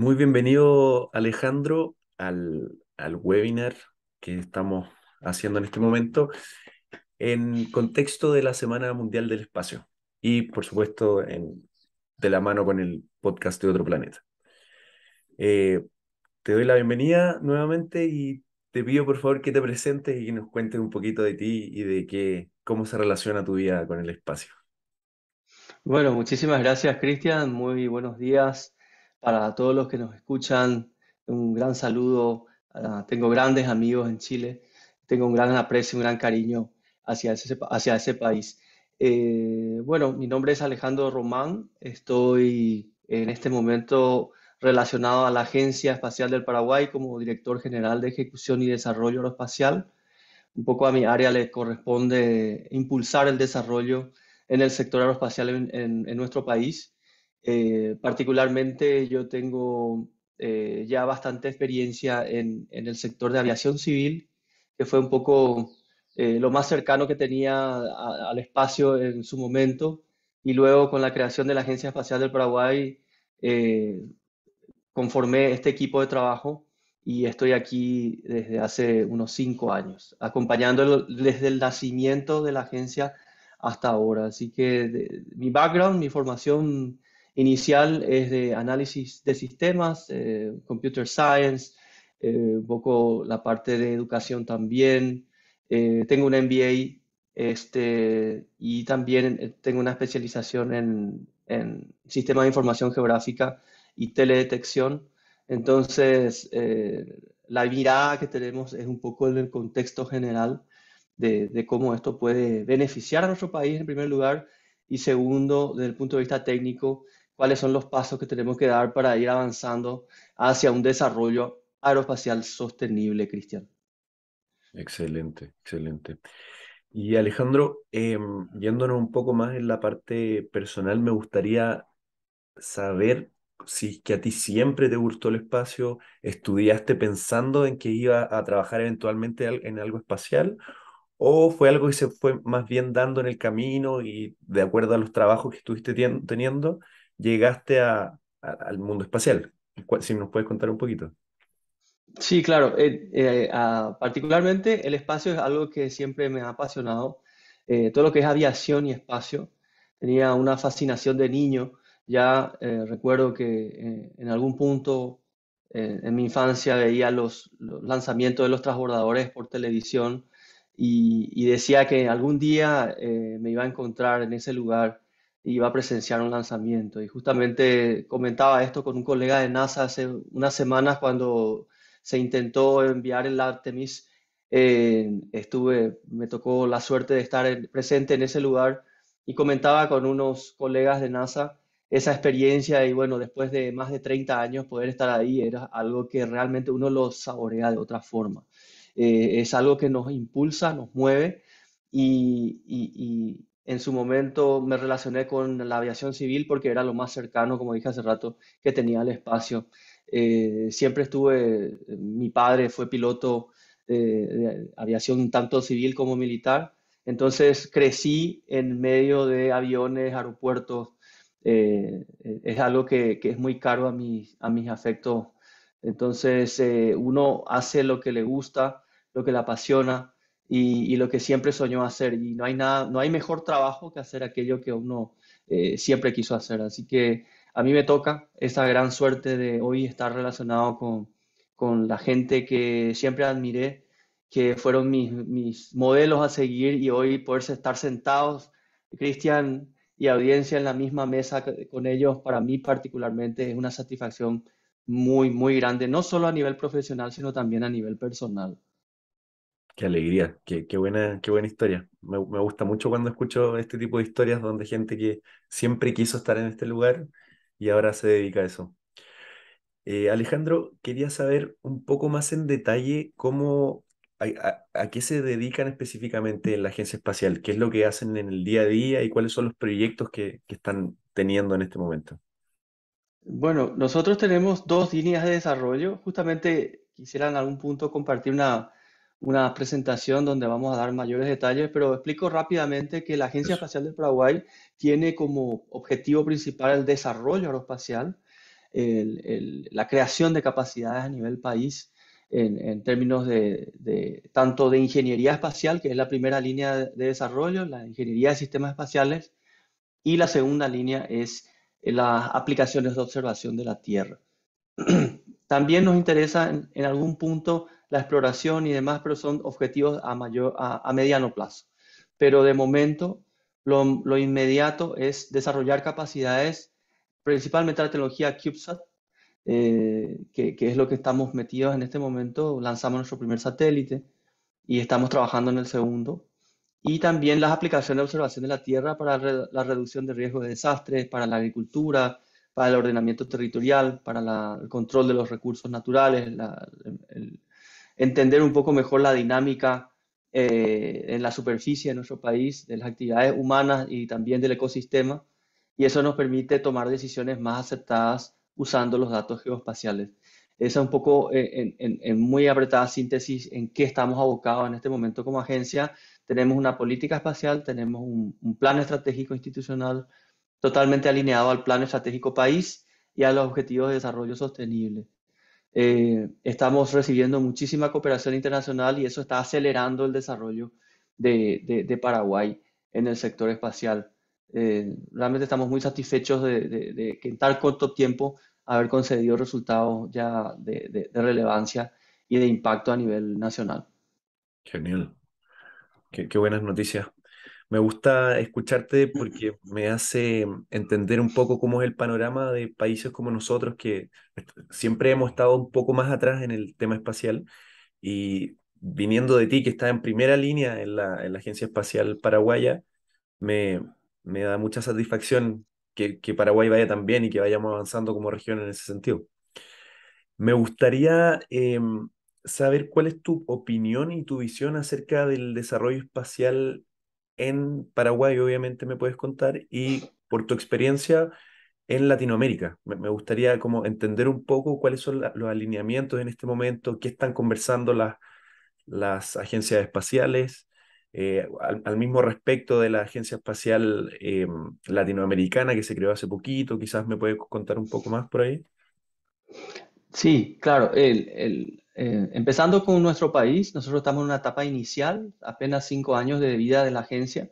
Muy bienvenido, Alejandro, al, webinar que estamos haciendo en este momento en contexto de la Semana Mundial del Espacio y, por supuesto, en, de la mano con el podcast de Otro Planeta. Eh, te doy la bienvenida nuevamente y te pido, por favor, que te presentes y que nos cuentes un poquito de ti y de qué, cómo se relaciona tu vida con el espacio. Bueno, muchísimas gracias, Cristian. Muy buenos días para todos los que nos escuchan, un gran saludo. Ah, tengo grandes amigos en Chile, tengo un gran aprecio, un gran cariño hacia ese, hacia ese país. Eh, bueno, mi nombre es Alejandro Román, estoy en este momento relacionado a la Agencia Espacial del Paraguay como director general de ejecución y desarrollo aeroespacial. Un poco a mi área le corresponde impulsar el desarrollo en el sector aeroespacial en nuestro país. Eh, particularmente yo tengo eh, ya bastante experiencia en, el sector de aviación civil, que fue un poco eh, lo más cercano que tenía al espacio en su momento. Y luego con la creación de la Agencia Espacial del Paraguay, conformé este equipo de trabajo y estoy aquí desde hace unos cinco años, acompañándolo desde el nacimiento de la agencia hasta ahora. Así que mi background, mi formación inicial es de análisis de sistemas, eh, computer science, eh, un poco la parte de educación también. Eh, tengo un MBA este, y también tengo una especialización en, en sistemas de información geográfica y teledetección. Entonces, la mirada que tenemos es un poco en el contexto general de, de cómo esto puede beneficiar a nuestro país en primer lugar y segundo, desde el punto de vista técnico, cuáles son los pasos que tenemos que dar para ir avanzando hacia un desarrollo aeroespacial sostenible, Cristian. Excelente, excelente. Y Alejandro, em, yéndonos un poco más en la parte personal, me gustaría saber si que a ti siempre te gustó el espacio, estudiaste pensando en que iba a trabajar eventualmente en algo espacial, o fue algo que se fue más bien dando en el camino y de acuerdo a los trabajos que estuviste teniendo, llegaste al mundo espacial. Si nos puedes contar un poquito. Sí, claro. Eh, eh, particularmente el espacio es algo que siempre me ha apasionado. Eh, todo lo que es aviación y espacio. Tenía una fascinación de niño. Ya recuerdo que en algún punto en mi infancia veía los, lanzamientos de los transbordadores por televisión y, y decía que algún día me iba a encontrar en ese lugar iba a presenciar un lanzamiento. Y justamente comentaba esto con un colega de NASA hace unas semanas cuando se intentó enviar el Artemis. estuve, me tocó la suerte de estar presente en ese lugar y comentaba con unos colegas de NASA esa experiencia y bueno, después de más de 30 años poder estar ahí era algo que realmente uno lo saborea de otra forma. Eh, es algo que nos impulsa, nos mueve y en su momento me relacioné con la aviación civil porque era lo más cercano, como dije hace rato, que tenía el espacio. Eh, siempre estuve, mi padre fue piloto de aviación tanto civil como militar, entonces crecí en medio de aviones, aeropuertos, eh, es algo que, es muy caro a, a mis afectos. Entonces eh, uno hace lo que le gusta, lo que le apasiona y, lo que siempre soñó hacer. Y no hay, nada, no hay mejor trabajo que hacer aquello que uno eh, siempre quiso hacer. Así que a mí me toca esa gran suerte de hoy estar relacionado con, con la gente que siempre admiré, que fueron mis, mis modelos a seguir y hoy poderse estar sentados, Cristian y audiencia en la misma mesa con ellos, para mí particularmente es una satisfacción muy, muy grande, no solo a nivel profesional, sino también a nivel personal. Qué alegría, qué, buena, qué buena historia. Me, gusta mucho cuando escucho este tipo de historias donde gente que siempre quiso estar en este lugar y ahora se dedica a eso. Eh, Alejandro, quería saber un poco más en detalle cómo, a, qué se dedican específicamente en la agencia espacial, qué es lo que hacen en el día a día y cuáles son los proyectos que, que están teniendo en este momento. Bueno, nosotros tenemos dos líneas de desarrollo. Justamente quisiera en algún punto compartir una una presentación donde vamos a dar mayores detalles, pero explico rápidamente que la Agencia Espacial del Paraguay tiene como objetivo principal el desarrollo aeroespacial, la creación de capacidades a nivel país en, términos de, tanto de ingeniería espacial, que es la primera línea de desarrollo, la ingeniería de sistemas espaciales, y la segunda línea es las aplicaciones de observación de la Tierra. También nos interesa en algún punto la exploración y demás, pero son objetivos a, mayor, a, mediano plazo. Pero de momento, lo, inmediato es desarrollar capacidades, principalmente la tecnología CubeSat, eh, que, que, es lo que estamos metidos en este momento. Lanzamos nuestro primer satélite y estamos trabajando en el segundo. Y también las aplicaciones de observación de la Tierra para la reducción de riesgos de desastres, para la agricultura, para el ordenamiento territorial, para el control de los recursos naturales, el, entender un poco mejor la dinámica eh, en la superficie de nuestro país, de las actividades humanas y también del ecosistema, y eso nos permite tomar decisiones más aceptadas usando los datos geoespaciales. Esa es un poco, eh, en, muy apretada síntesis, en qué estamos abocados en este momento como agencia. Tenemos una política espacial, tenemos un plan estratégico institucional totalmente alineado al plan estratégico país y a los objetivos de desarrollo sostenible. Eh, estamos recibiendo muchísima cooperación internacional y eso está acelerando el desarrollo de, Paraguay en el sector espacial. Eh, realmente estamos muy satisfechos de, que en tan corto tiempo haber concedido resultados ya de, relevancia y de impacto a nivel nacional. Genial. qué buenas noticias me gusta escucharte porque me hace entender un poco cómo es el panorama de países como nosotros que siempre hemos estado un poco más atrás en el tema espacial y viniendo de ti que estás en primera línea en la, Agencia Espacial Paraguaya, me, da mucha satisfacción que, Paraguay vaya tan bien y que vayamos avanzando como región en ese sentido. Me gustaría em, saber cuál es tu opinión y tu visión acerca del desarrollo espacial en Paraguay, obviamente me puedes contar, y por tu experiencia en Latinoamérica. Me, gustaría como entender un poco cuáles son los alineamientos en este momento, qué están conversando las, las agencias espaciales, eh, al, mismo respecto de la Agencia Espacial eh, Latinoamericana que se creó hace poquito, quizás me puedes contar un poco más por ahí. Sí, claro, el, eh, empezando con nuestro país, nosotros estamos en una etapa inicial, apenas cinco años de vida de la agencia,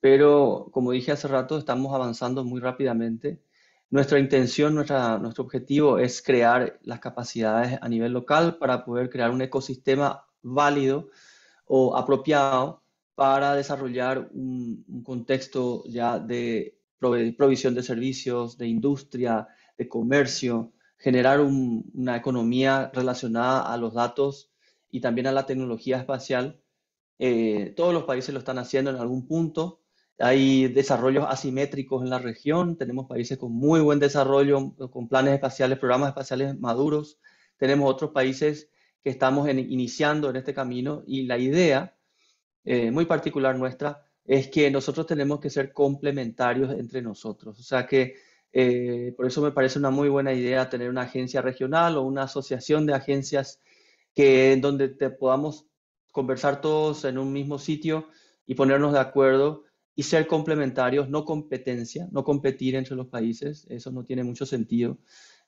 pero como dije hace rato, estamos avanzando muy rápidamente. Nuestra intención, nuestra, nuestro objetivo es crear las capacidades a nivel local para poder crear un ecosistema válido o apropiado para desarrollar un contexto ya de provisión de servicios, de industria, de comercio, generar una economía relacionada a los datos y también a la tecnología espacial. Eh, todos los países lo están haciendo en algún punto. Hay desarrollos asimétricos en la región. Tenemos países con muy buen desarrollo, con planes espaciales, programas espaciales maduros. Tenemos otros países que estamos iniciando en este camino y la idea, eh, muy particular nuestra, es que nosotros tenemos que ser complementarios entre nosotros. O sea que eh, por eso me parece una muy buena idea tener una agencia regional o una asociación de agencias que, en donde te podamos conversar todos en un mismo sitio y ponernos de acuerdo y ser complementarios, no competencia, no competir entre los países, eso no tiene mucho sentido,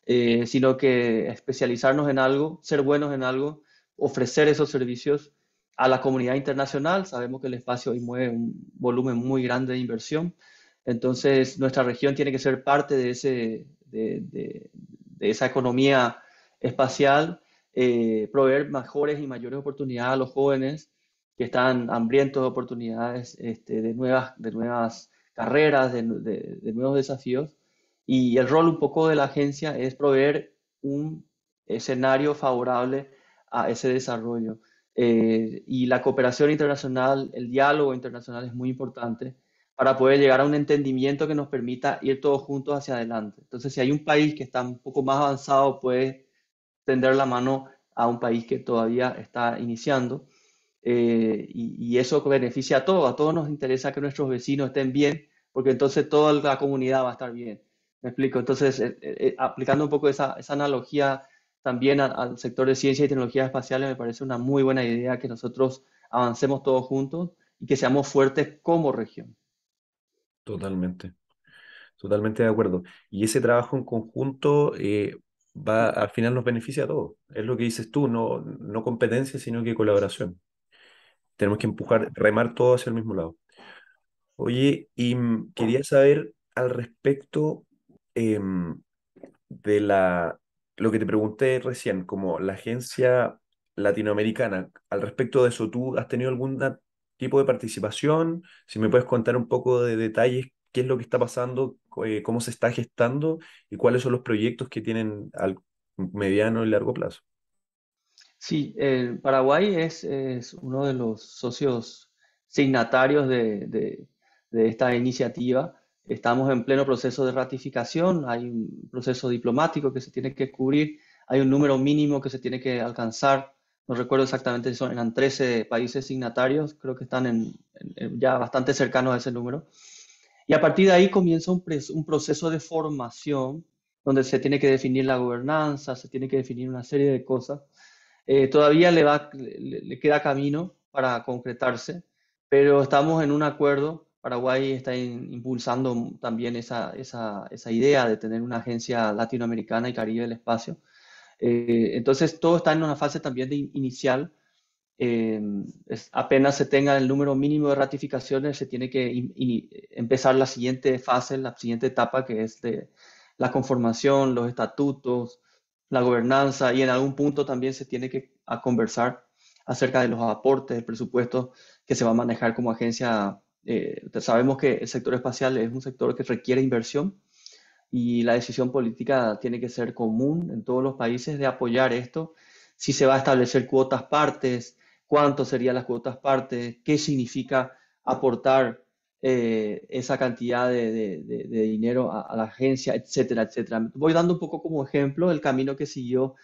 eh, sino que especializarnos en algo, ser buenos en algo, ofrecer esos servicios a la comunidad internacional. Sabemos que el espacio hoy mueve un volumen muy grande de inversión. Entonces, nuestra región tiene que ser parte de, ese, de, esa economía espacial, eh, proveer mejores y mayores oportunidades a los jóvenes que están hambrientos de oportunidades, este, de, nuevas, carreras, de, nuevos desafíos. Y el rol un poco de la agencia es proveer un escenario favorable a ese desarrollo. Eh, y la cooperación internacional, el diálogo internacional es muy importante para poder llegar a un entendimiento que nos permita ir todos juntos hacia adelante. Entonces, si hay un país que está un poco más avanzado, puede tender la mano a un país que todavía está iniciando. Eh, y, eso beneficia a todos. A todos nos interesa que nuestros vecinos estén bien, porque entonces toda la comunidad va a estar bien. Me explico. Entonces, eh, eh, aplicando un poco esa, analogía también al sector de ciencia y tecnología espacial, me parece una muy buena idea que nosotros avancemos todos juntos y que seamos fuertes como región. Totalmente, totalmente de acuerdo. Y ese trabajo en conjunto eh, va, al final nos beneficia a todos. Es lo que dices tú, no, no competencia, sino que colaboración. Tenemos que empujar, remar todo hacia el mismo lado. Oye, y mm, quería saber al respecto em, de la, lo que te pregunté recién, como la agencia latinoamericana, al respecto de eso, ¿tú has tenido alguna tipo de participación, si me puedes contar un poco de detalles, qué es lo que está pasando, eh, cómo se está gestando y cuáles son los proyectos que tienen al mediano y largo plazo. Sí, el Paraguay es, uno de los socios signatarios de, de esta iniciativa. Estamos en pleno proceso de ratificación, hay un proceso diplomático que se tiene que cubrir, hay un número mínimo que se tiene que alcanzar no recuerdo exactamente si son, eran 13 países signatarios, creo que están en, ya bastante cercanos a ese número. Y a partir de ahí comienza un, un, proceso de formación donde se tiene que definir la gobernanza, se tiene que definir una serie de cosas. Eh, todavía le, va, le, queda camino para concretarse, pero estamos en un acuerdo. Paraguay está impulsando también esa, esa, esa, idea de tener una agencia latinoamericana y caribe del espacio eh, entonces, todo está en una fase también de inicial. Eh, apenas se tenga el número mínimo de ratificaciones, se tiene que empezar la siguiente fase, la siguiente etapa, que es de la conformación, los estatutos, la gobernanza, y en algún punto también se tiene que conversar acerca de los aportes, el presupuesto que se va a manejar como agencia. Eh, sabemos que el sector espacial es un sector que requiere inversión y la decisión política tiene que ser común en todos los países de apoyar esto, si se va a establecer cuotas partes, cuánto serían las cuotas partes, qué significa aportar eh, esa cantidad de, de, dinero a, la agencia, etcétera, etcétera. Voy dando un poco como ejemplo el camino que siguió,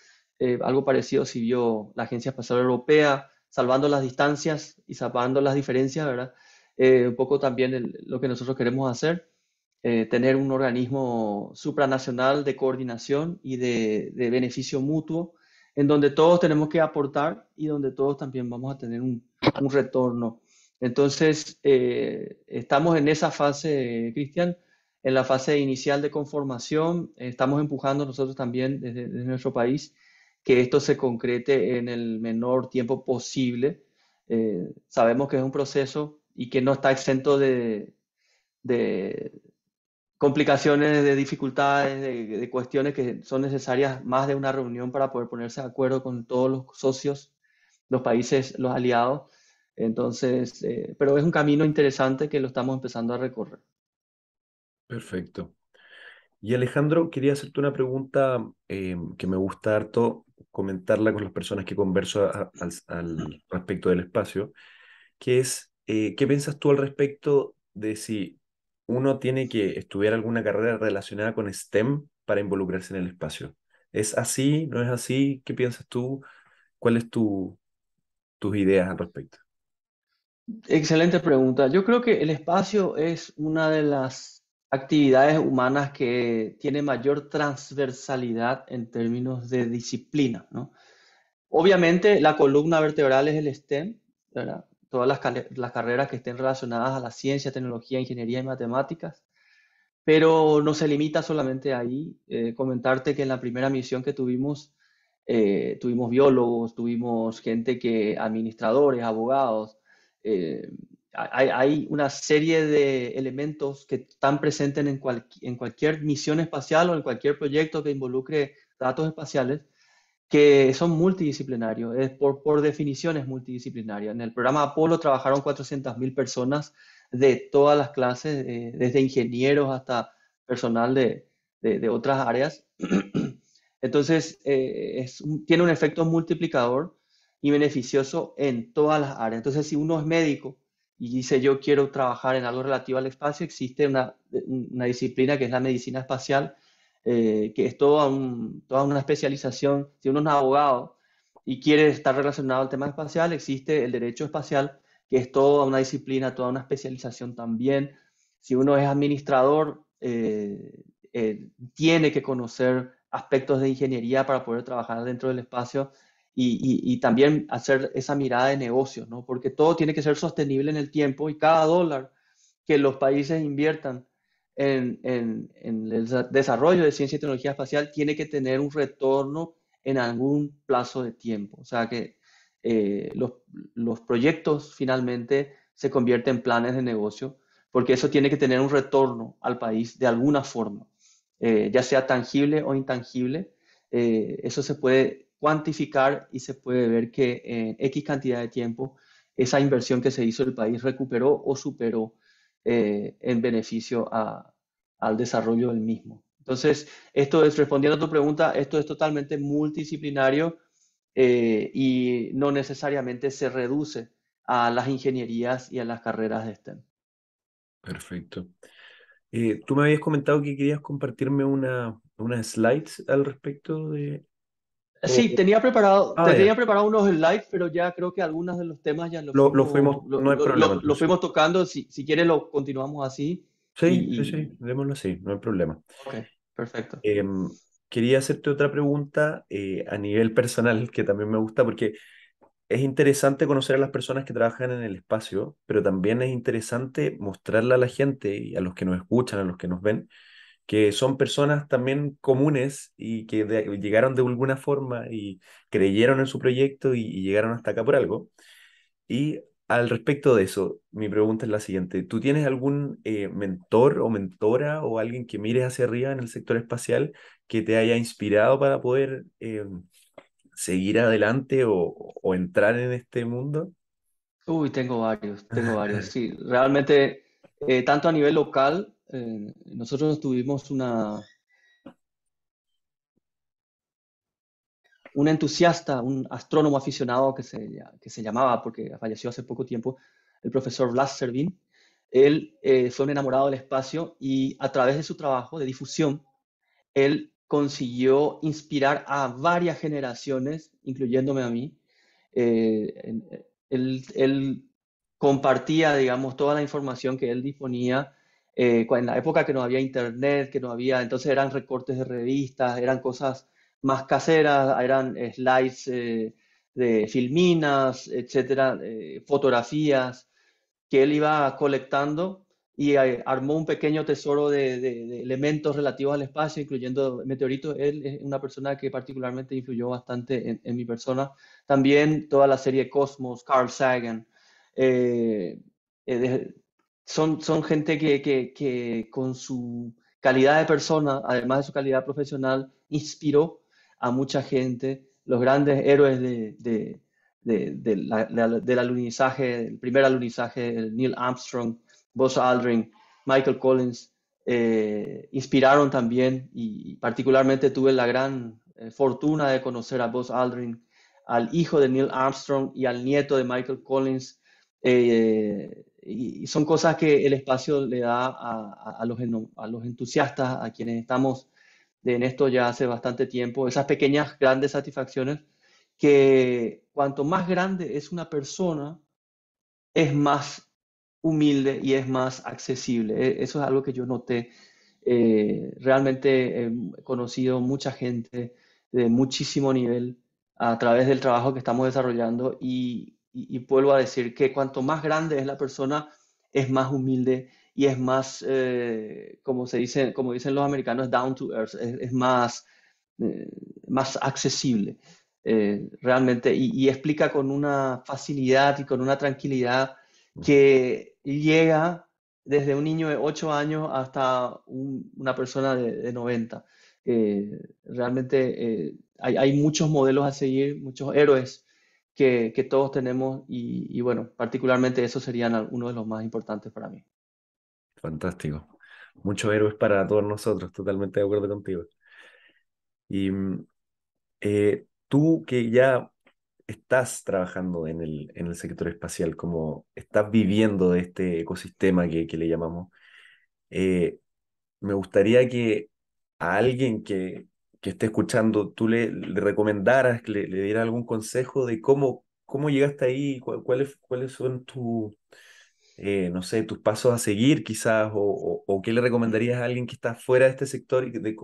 eh, algo parecido siguió la Agencia Espacial Europea, salvando las distancias y salvando las diferencias, ¿verdad? Eh, un poco también lo que nosotros queremos hacer. Eh, tener un organismo supranacional de coordinación y de, beneficio mutuo, en donde todos tenemos que aportar y donde todos también vamos a tener un, retorno. Entonces, eh, estamos en esa fase, Cristian, en la fase inicial de conformación, estamos empujando nosotros también desde, nuestro país que esto se concrete en el menor tiempo posible. Eh, sabemos que es un proceso y que no está exento de, complicaciones, de dificultades, de, cuestiones que son necesarias más de una reunión para poder ponerse de acuerdo con todos los socios, los países, los aliados. Entonces, eh, pero es un camino interesante que lo estamos empezando a recorrer. Perfecto. Y Alejandro, quería hacerte una pregunta eh, que me gusta harto comentarla con las personas que converso al, respecto del espacio, que es, eh, ¿qué piensas tú al respecto de si uno tiene que estudiar alguna carrera relacionada con STEM para involucrarse en el espacio. ¿Es así? ¿No es así? ¿Qué piensas tú? ¿Cuáles tu, tus ideas al respecto? Excelente pregunta. Yo creo que el espacio es una de las actividades humanas que tiene mayor transversalidad en términos de disciplina. ¿no? Obviamente la columna vertebral es el STEM, ¿verdad? todas las, carreras que estén relacionadas a la ciencia, tecnología, ingeniería y matemáticas. Pero no se limita solamente ahí. Eh, comentarte que en la primera misión que tuvimos, eh, tuvimos biólogos, tuvimos gente que, administradores, abogados. Eh, hay, una serie de elementos que están presentes en, en cualquier misión espacial o en cualquier proyecto que involucre datos espaciales que son multidisciplinarios, es por, por definición es multidisciplinaria. En el programa Apolo trabajaron 400.000 personas de todas las clases, eh, desde ingenieros hasta personal de, otras áreas. Entonces, eh, tiene un efecto multiplicador y beneficioso en todas las áreas. Entonces, si uno es médico y dice yo quiero trabajar en algo relativo al espacio, existe una, una disciplina que es la medicina espacial, eh, que es toda, una especialización. Si uno es abogado y quiere estar relacionado al tema espacial, existe el derecho espacial, que es toda una disciplina, toda una especialización también. Si uno es administrador, eh, eh, tiene que conocer aspectos de ingeniería para poder trabajar dentro del espacio y, también hacer esa mirada de negocio, porque todo tiene que ser sostenible en el tiempo y cada dólar que los países inviertan en, el desarrollo de ciencia y tecnología espacial tiene que tener un retorno en algún plazo de tiempo. O sea que eh, los, proyectos finalmente se convierten en planes de negocio, porque eso tiene que tener un retorno al país de alguna forma, eh, ya sea tangible o intangible. Eh, eso se puede cuantificar y se puede ver que en X cantidad de tiempo esa inversión que se hizo el país recuperó o superó eh, en beneficio al desarrollo del mismo. Entonces, esto es, respondiendo a tu pregunta, esto es totalmente multidisciplinario eh, y no necesariamente se reduce a las ingenierías y a las carreras de STEM. Perfecto. Eh, tú me habías comentado que querías compartirme una, unas slides al respecto de, Sí, eh, tenía preparado, ah, tenía preparado unos slides, pero ya creo que algunos de los temas ya los lo, fuimos, no lo, fuimos tocando. Si, si quieres, lo continuamos así. Sí, sí, sí, démoslo así, no hay problema. Ok, perfecto. Em, quería hacerte otra pregunta eh, a nivel personal, que también me gusta, porque es interesante conocer a las personas que trabajan en el espacio, pero también es interesante mostrarle a la gente y a los que nos escuchan, a los que nos ven, que son personas también comunes y que llegaron de alguna forma y creyeron en su proyecto y, llegaron hasta acá por algo. Y al respecto de eso, mi pregunta es la siguiente. ¿Tú tienes algún eh, mentor o mentora o alguien que mires hacia arriba en el sector espacial que te haya inspirado para poder eh, seguir adelante o, entrar en este mundo? Uy, tengo varios, tengo varios, sí. Realmente, eh, tanto a nivel local eh, nosotros tuvimos una, un entusiasta, un astrónomo aficionado que se, que se llamaba, porque falleció hace poco tiempo, el profesor Blas Servín. Él eh, fue un enamorado del espacio y a través de su trabajo de difusión, él consiguió inspirar a varias generaciones, incluyéndome a mí. Eh, él compartía, digamos, toda la información que él disponía eh, en la época que no había internet, que no había, entonces eran recortes de revistas, eran cosas más caseras, eran slides eh, de filminas, etcétera, eh, fotografías que él iba colectando y armó un pequeño tesoro de, elementos relativos al espacio, incluyendo meteoritos. Él es una persona que particularmente influyó bastante en, mi persona. También toda la serie Cosmos, Carl Sagan, eh, son, gente que, con su calidad de persona, además de su calidad profesional, inspiró a mucha gente, los grandes héroes de, del alunizaje, el primer alunizaje, Neil Armstrong, Buzz Aldrin, Michael Collins, eh, inspiraron también y particularmente tuve la gran eh, fortuna de conocer a Buzz Aldrin, al hijo de Neil Armstrong y al nieto de Michael Collins. Eh, y, son cosas que el espacio le da a, los, a los entusiastas, a quienes estamos en esto ya hace bastante tiempo, esas pequeñas, grandes satisfacciones, que cuanto más grande es una persona, es más humilde y es más accesible. E, eso es algo que yo noté. Eh, realmente he em, conocido mucha gente de muchísimo nivel a través del trabajo que estamos desarrollando y y, vuelvo a decir que cuanto más grande es la persona, es más humilde y es más, eh, como, se dice, como dicen los americanos, down to earth, es, más, eh, más accesible eh, realmente y, explica con una facilidad y con una tranquilidad que llega desde un niño de 8 años hasta una persona de, de 90. realmente hay muchos modelos a seguir, muchos héroes que, todos tenemos y, bueno, particularmente esos serían algunos de los más importantes para mí. Fantástico. Muchos héroes para todos nosotros, totalmente de acuerdo contigo. Y mm, eh, tú que ya estás trabajando en el, en el sector espacial, como estás viviendo de este ecosistema que, le llamamos, eh, me gustaría que a alguien que, que esté escuchando, tú le, recomendarás recomendaras, que le, dieras algún consejo de cómo, cómo llegaste ahí, cuáles, cuáles son tus, eh, no sé, tus pasos a seguir quizás, o, o, qué le recomendarías a alguien que está fuera de este sector y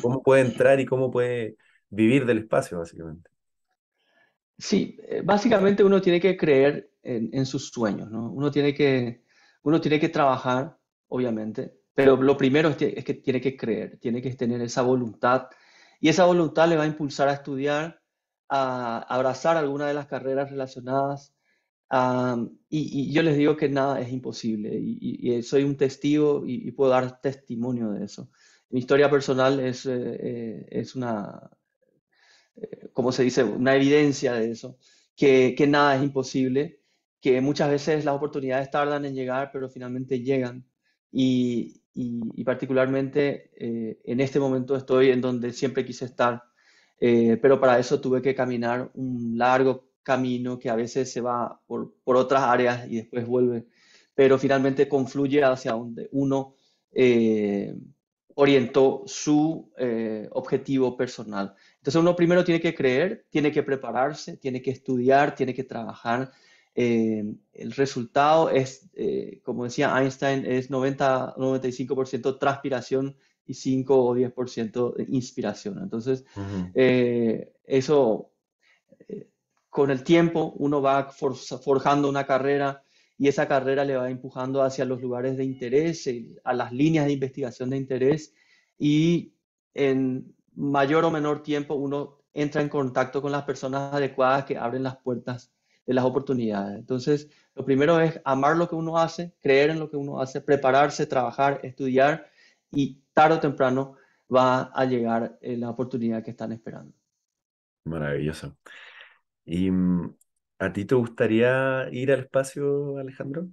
cómo puede entrar y cómo puede vivir del espacio, básicamente. Sí, eh, básicamente uno tiene que creer en, sus sueños, Uno tiene que, uno tiene que trabajar, obviamente, pero lo primero es que, es que tiene que creer, tiene que tener esa voluntad y esa voluntad le va a impulsar a estudiar, a abrazar alguna de las carreras relacionadas. y, yo les digo que nada es imposible y, soy un testigo y, puedo dar testimonio de eso. Mi historia personal es, eh, eh, una, eh, como se dice, una evidencia de eso, que, que nada es imposible, que muchas veces las oportunidades tardan en llegar, pero finalmente llegan. Y, y, particularmente eh, en este momento estoy en donde siempre quise estar, eh, pero para eso tuve que caminar un largo camino que a veces se va por, por otras áreas y después vuelve, pero finalmente confluye hacia donde uno eh, orientó su objetivo personal. Entonces uno primero tiene que creer, tiene que prepararse, tiene que estudiar, tiene que trabajar, eh, el resultado es, eh, como decía Einstein, es 90, 95% transpiración y 5 o 10% inspiración. Entonces, eh, eso, con el tiempo, uno va forjando una carrera y esa carrera le va empujando hacia los lugares de interés, a las líneas de investigación de interés y en mayor o menor tiempo uno entra en contacto con las personas adecuadas que abren las puertas de las oportunidades. Entonces, lo primero es amar lo que uno hace, creer en lo que uno hace, prepararse, trabajar, estudiar y tarde o temprano va a llegar eh, la oportunidad que están esperando. Maravilloso. ¿Y mm, a ti te gustaría ir al espacio, Alejandro?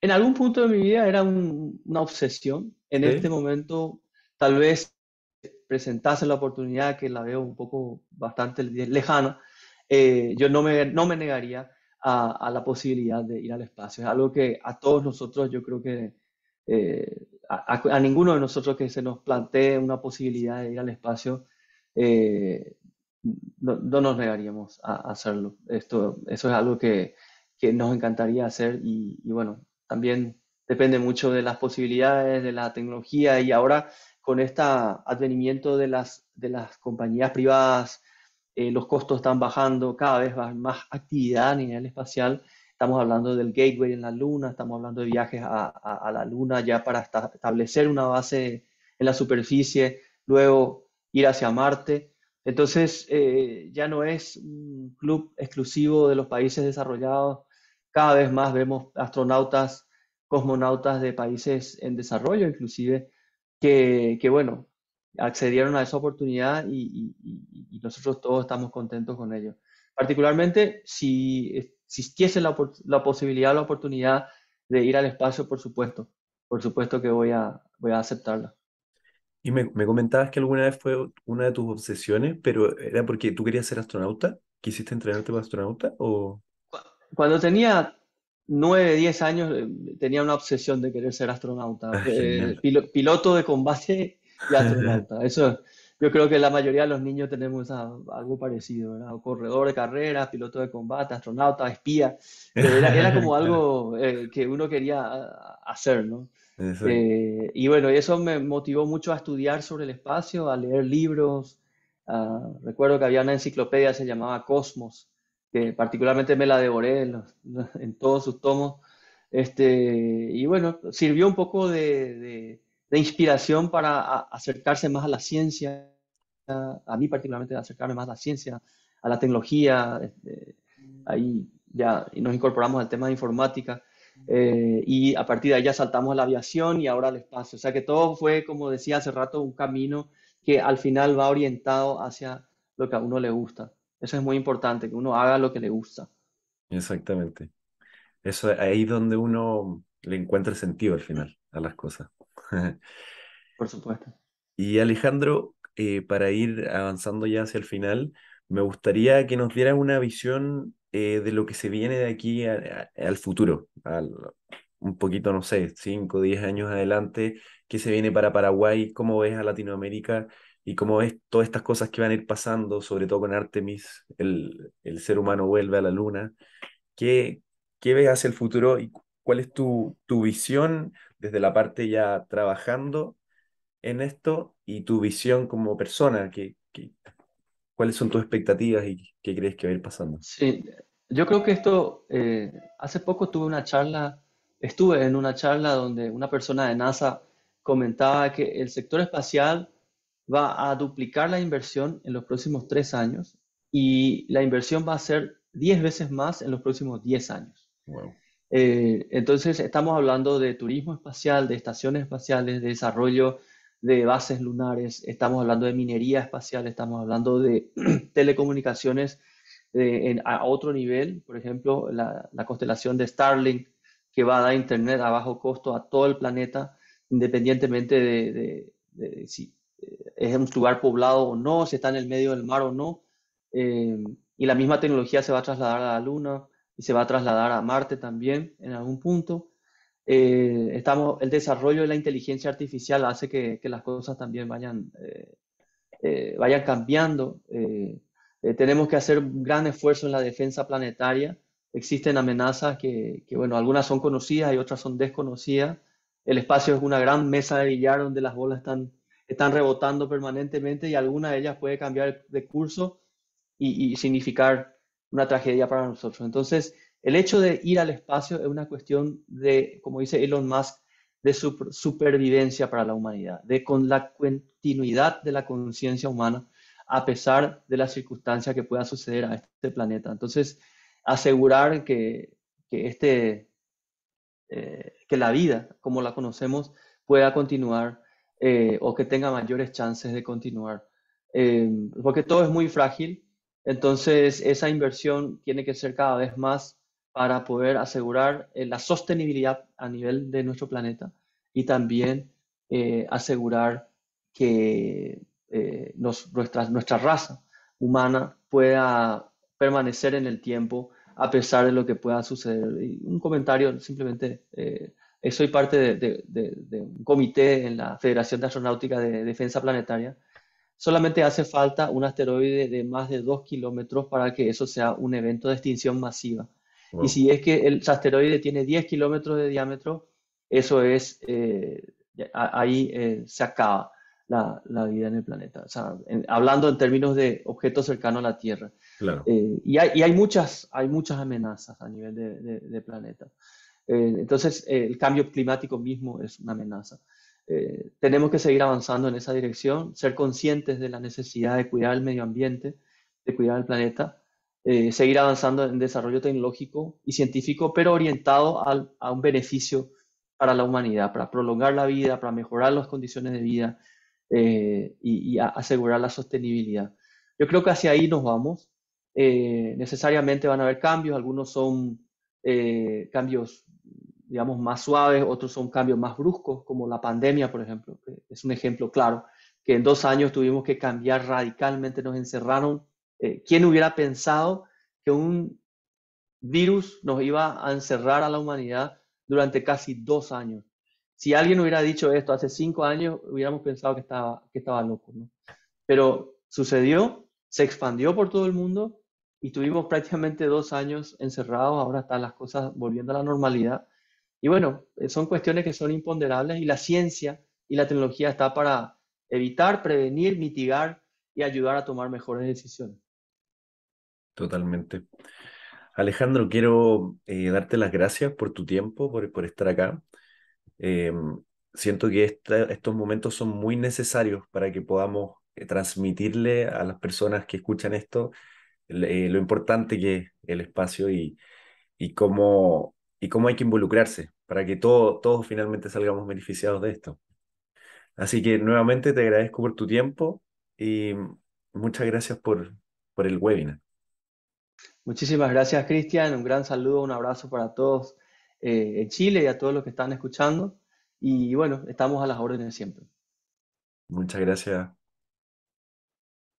En algún punto de mi vida era una obsesión. En este momento tal vez presentase la oportunidad que la veo un poco bastante lejana, eh, yo no me, no me negaría a, a, la posibilidad de ir al espacio. Es algo que a todos nosotros, yo creo que eh, a, a, ninguno de nosotros que se nos plantee una posibilidad de ir al espacio, eh, no, nos negaríamos a, hacerlo. Esto, eso es algo que, que nos encantaría hacer y, y, bueno, también depende mucho de las posibilidades, de la tecnología y ahora con este advenimiento de las, de las compañías privadas, eh, los costos están bajando, cada vez va más actividad a nivel espacial. Estamos hablando del gateway en la Luna, estamos hablando de viajes a, la Luna ya para establecer una base en la superficie, luego ir hacia Marte. Entonces, eh, ya no es un club exclusivo de los países desarrollados. Cada vez más vemos astronautas, cosmonautas de países en desarrollo, inclusive, que bueno, accedieron a esa oportunidad y, nosotros todos estamos contentos con ello. Particularmente si existiese la, la posibilidad, la oportunidad de ir al espacio, por supuesto, por supuesto que voy a, voy a aceptarla. Y me, comentabas que alguna vez fue una de tus obsesiones, pero ¿era porque tú querías ser astronauta? ¿Quisiste entrenarte para astronauta? O... Cuando tenía 9, 10 años, eh, tenía una obsesión de querer ser astronauta. Ah, eh, piloto de combate ya Eso, yo creo que la mayoría de los niños tenemos algo parecido, ¿verdad? corredor de carreras, piloto de combate, astronauta, espía. Era, como algo eh, que uno quería hacer, ¿no? Eh, y bueno, eso me motivó mucho a estudiar sobre el espacio, a leer libros. Ah, recuerdo que había una enciclopedia, se llamaba Cosmos, que particularmente me la devoré en, todos sus tomos. Este, y bueno, sirvió un poco de de inspiración para acercarse más a la ciencia, a, mí particularmente acercarme más a la ciencia, a la tecnología, este, ahí ya nos incorporamos al tema de informática eh, y a partir de ahí saltamos a la aviación y ahora al espacio. O sea que todo fue, como decía hace rato, un camino que al final va orientado hacia lo que a uno le gusta. Eso es muy importante, que uno haga lo que le gusta. Exactamente. Eso es ahí donde uno le encuentra sentido al final a las cosas. Por supuesto. Y Alejandro, eh, para ir avanzando ya hacia el final, me gustaría que nos dieras una visión eh, de lo que se viene de aquí al futuro, al, un poquito, no sé, 5, 10 años adelante, qué se viene para Paraguay, cómo ves a Latinoamérica y cómo ves todas estas cosas que van a ir pasando, sobre todo con Artemis, el, ser humano vuelve a la luna. ¿Qué, qué ves hacia el futuro y cuál es tu, tu visión desde la parte ya trabajando en esto y tu visión como persona, que, cuáles son tus expectativas y qué crees que va a ir pasando. Sí, yo creo que esto, eh, hace poco tuve una charla, estuve en una charla donde una persona de NASA comentaba que el sector espacial va a duplicar la inversión en los próximos tres años y la inversión va a ser diez veces más en los próximos diez años. Wow. Eh, entonces, estamos hablando de turismo espacial, de estaciones espaciales, de desarrollo de bases lunares, estamos hablando de minería espacial, estamos hablando de telecomunicaciones eh, a otro nivel, por ejemplo, la, constelación de Starlink, que va a dar Internet a bajo costo a todo el planeta, independientemente de, si eh, es un lugar poblado o no, si está en el medio del mar o no. y la misma tecnología se va a trasladar a la Luna y se va a trasladar a Marte también en algún punto. Eh, estamos, el desarrollo de la inteligencia artificial hace que, las cosas también vayan, eh, eh, vayan cambiando. tenemos que hacer un gran esfuerzo en la defensa planetaria. Existen amenazas que, bueno, algunas son conocidas y otras son desconocidas. El espacio es una gran mesa de billar donde las bolas están, están rebotando permanentemente y alguna de ellas puede cambiar de curso y, y significar una tragedia para nosotros. Entonces, el hecho de ir al espacio es una cuestión de, como dice Elon Musk, de supervivencia para la humanidad, de con la continuidad de la conciencia humana a pesar de las circunstancias que pueda suceder a este planeta. Entonces, asegurar que, este, eh, que la vida, como la conocemos, pueda continuar eh, o que tenga mayores chances de continuar. Eh, porque todo es muy frágil entonces, esa inversión tiene que ser cada vez más para poder asegurar eh, la sostenibilidad a nivel de nuestro planeta y también eh, asegurar que eh, nuestra, raza humana pueda permanecer en el tiempo a pesar de lo que pueda suceder. un comentario simplemente, soy parte de, de, un comité en la Federación de Astronáutica de Defensa Planetaria Solamente hace falta un asteroide de más de 2 kilómetros para que eso sea un evento de extinción masiva. Y si es que el asteroide tiene 10 kilómetros de diámetro, eso es, eh, ahí eh, se acaba la, vida en el planeta. O sea, hablando en términos de objetos cercanos a la Tierra. Eh, y, hay, muchas, hay muchas amenazas a nivel de planeta. entonces, el cambio climático mismo es una amenaza. Eh, tenemos que seguir avanzando en esa dirección, ser conscientes de la necesidad de cuidar el medio ambiente, de cuidar el planeta, eh, seguir avanzando en desarrollo tecnológico y científico, pero orientado al, a un beneficio para la humanidad, para prolongar la vida, para mejorar las condiciones de vida eh, y, y asegurar la sostenibilidad. Yo creo que hacia ahí nos vamos. necesariamente van a haber cambios, algunos son cambios digamos, más suaves, otros son cambios más bruscos, como la pandemia, por ejemplo, es un ejemplo claro, que en dos años tuvimos que cambiar radicalmente, nos encerraron. Eh, ¿Quién hubiera pensado que un virus nos iba a encerrar a la humanidad durante casi dos años? Si alguien hubiera dicho esto hace cinco años, hubiéramos pensado que estaba, que estaba loco, ¿no? Pero sucedió, se expandió por todo el mundo y tuvimos prácticamente dos años encerrados, ahora están las cosas volviendo a la normalidad y bueno, eh, son cuestiones que son imponderables y la ciencia y la tecnología está para evitar, prevenir, mitigar y ayudar a tomar mejores decisiones. Totalmente. Alejandro, quiero eh, darte las gracias por tu tiempo, por, por estar acá. Em, siento que estos momentos son muy necesarios para que podamos eh, transmitirle a las personas que escuchan esto lo importante que es el espacio y, y cómo y cómo hay que involucrarse para que todos finalmente salgamos beneficiados de esto. Así que nuevamente te agradezco por tu tiempo y muchas gracias por, por el webinar. Muchísimas gracias, Cristian. Un gran saludo, un abrazo para todos eh, en Chile y a todos los que están escuchando. Y bueno, estamos a las órdenes siempre. Muchas gracias.